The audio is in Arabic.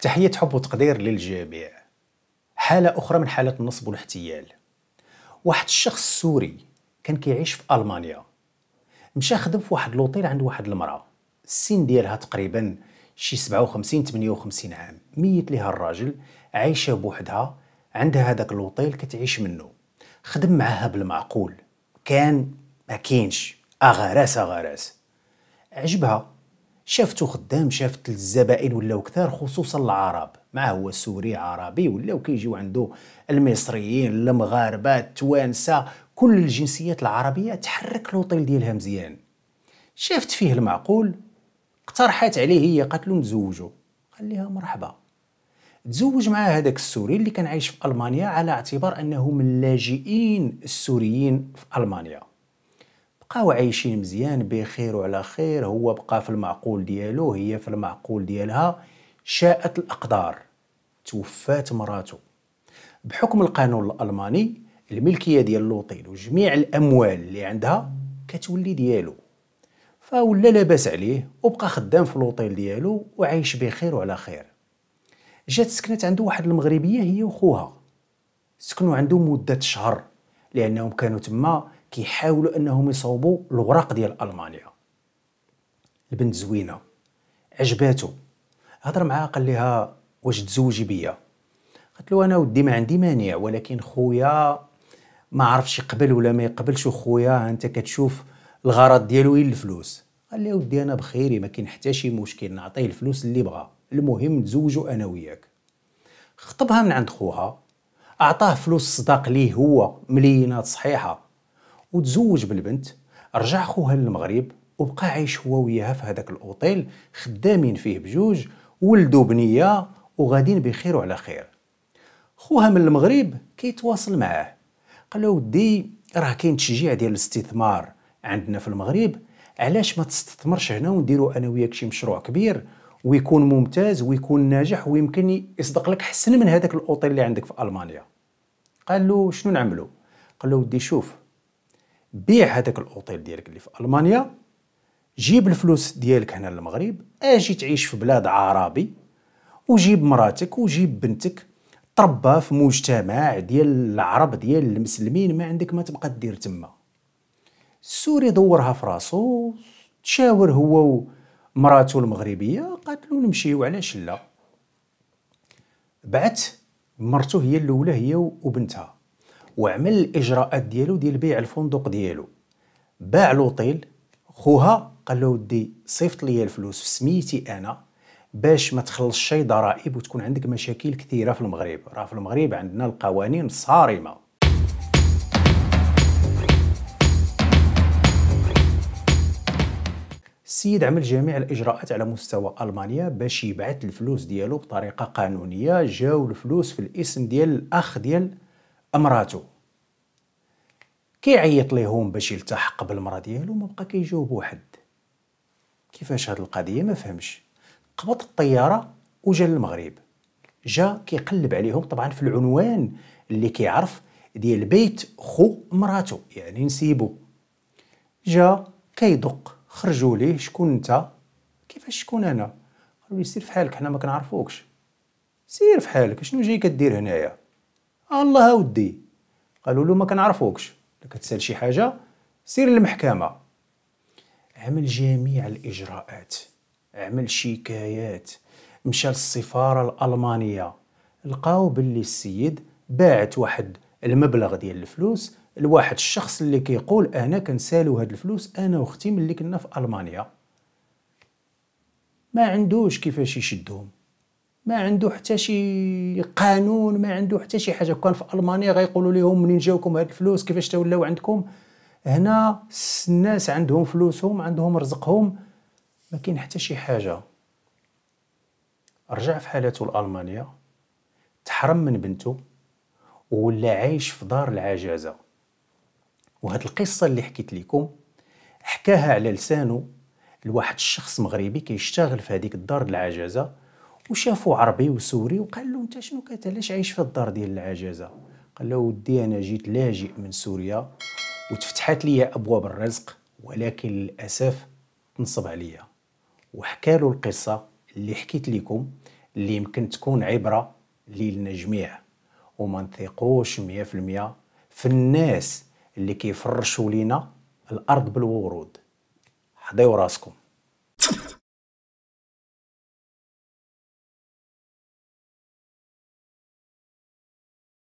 تحية حب وتقدير للجميع حالة أخرى من حالة النصب والاحتيال واحد الشخص سوري كان كيعيش في ألمانيا مشى خدم في واحد لوطيل عند واحد المرأة السن ديالها تقريبا شي 57 58 عام ميت ليها الراجل عايشة بوحدها عندها هذاك اللوطيل كتعيش منه خدم معاها بالمعقول كان ما كاينش اغراس اغراس عجبها شافتو خدام شافت الزبائن ولاو كثار خصوصا العرب مع هو سوري عربي ولاو كيجيو عنده المصريين المغاربه التوانسه كل الجنسيات العربيه تحرك لوطيل ديالها مزيان شافت فيه المعقول اقترحت عليه هي قالت له نتزوجو قال لها مرحبا تزوج مع هذاك السوري اللي كان عايش في المانيا على اعتبار انه من اللاجئين السوريين في المانيا بقاو عايشين مزيان بخير وعلى خير هو بقى في المعقول ديالو هي في المعقول ديالها شاءت الأقدار توفات مراته بحكم القانون الألماني الملكية ديال لوطيل وجميع الأموال اللي عندها كتولي ديالو فولا لاباس عليه وبقى خدام في لوطيل ديالو وعايش بخير وعلى خير جات سكنت عنده واحد المغربية هي وخوها سكنوا عنده مدة شهر لأنهم كانوا تما كيحاولوا انهم يصوبوا الوراق ديال المانيا البنت زوينه عجباتو هضر معاها قال لها واش تزوجي بيا قالت له انا ودي ما عندي مانع ولكن خويا ما عرفش يقبل ولا ما يقبلش خويا انت كتشوف الغرض ديالو غير الفلوس قال لي ودي انا بخيري ما كاين حتى شي مشكل نعطيه الفلوس اللي بغا المهم نتزوجو انا وياك خطبها من عند خوها اعطاه فلوس صداق ليه هو ملينات صحيحه وتزوج بالبنت رجع خوها للمغرب وبقى عايش هو وياها في هذاك الاوتيل خدامين فيه بجوج ولدوا بنيه وغادين بخير وعلى خير خوها من المغرب كيتواصل معاه قال له ودي راه كاين تشجيع ديال الاستثمار عندنا في المغرب علاش ما تستثمرش هنا ونديروا انا وياك شي مشروع كبير ويكون ممتاز ويكون ناجح ويمكن يصدق لك حسن من هذاك الاوتيل اللي عندك في المانيا قال له شنو نعملو قال له ودي شوف بيع هذاك الاوتيل ديالك اللي في المانيا جيب الفلوس ديالك هنا للمغرب اجي تعيش في بلاد عربي وجيب مراتك وجيب بنتك تربى في مجتمع ديال العرب ديال المسلمين ما عندك ما تبقى دير تما السوري دورها في راسو تشاور هو مراتو المغربيه قالت له نمشيو علاش لا بعت مرته هي الاولى هي وبنتها وعمل الاجراءات ديالو ديال بيع الفندق ديالو باع لوطيل خوها قال له ودي صيفط لي الفلوس في سميتي انا باش ما تخلصش شي ضرائب وتكون عندك مشاكل كثيره في المغرب راه في المغرب عندنا القوانين صارمه السيد عمل جميع الاجراءات على مستوى المانيا باش يبعث الفلوس ديالو بطريقه قانونيه جاو الفلوس في الاسم ديال الاخ ديال امراته كيعيط ليهم باش يلتحق بالمرا ديالو ما بقى كيجاوبو حد كيفاش هاد القضيه ما فهمش قبط الطياره وجا للمغرب جا كيقلب عليهم طبعا في العنوان اللي كيعرف ديال بيت خو مراتو يعني نسيبو جا كيدق خرجوا ليه شكون انت كيفاش شكون انا قالوا سير في حالك حنا ما كنعرفوكش سير في حالك شنو جاي كدير هنايا الله اودي قالوا له ما كنعرفوكش كتسال شي حاجه سير للمحكمه عمل جميع الاجراءات عمل شكايات مشى للسفاره الالمانيه لقاو باللي السيد باعت واحد المبلغ ديال الفلوس لواحد الشخص اللي كيقول انا كنسالو هاد الفلوس انا واختي ملي كنا في المانيا ما عندوش كيفاش يشدهم ما عنده حتى شي قانون ما عنده حتى شي حاجه كان في المانيا غيقولوا لهم منين جاوكم هاد الفلوس كيفاش ولاو عندكم هنا الناس عندهم فلوسهم عندهم رزقهم ما كاين حتى شي حاجه رجع في حالته لالمانيا تحرم من بنته ولا عايش في دار العجازه وهاد القصه اللي حكيت لكم حكاها على لسانه لواحد الشخص مغربي كيشتغل في هذيك الدار العجزه وشافوا عربي وسوري وقال له انت شنو علاش عايش في الدار ديال العجزه قال له ودي انا جيت لاجئ من سوريا وتفتحت لي ابواب الرزق ولكن للاسف تنصب عليا وحكى له القصه اللي حكيت لكم اللي يمكن تكون عبره لينا جميع وما نثقوش 100% في الناس اللي كيفرشوا لينا الارض بالورود حضيو راسكم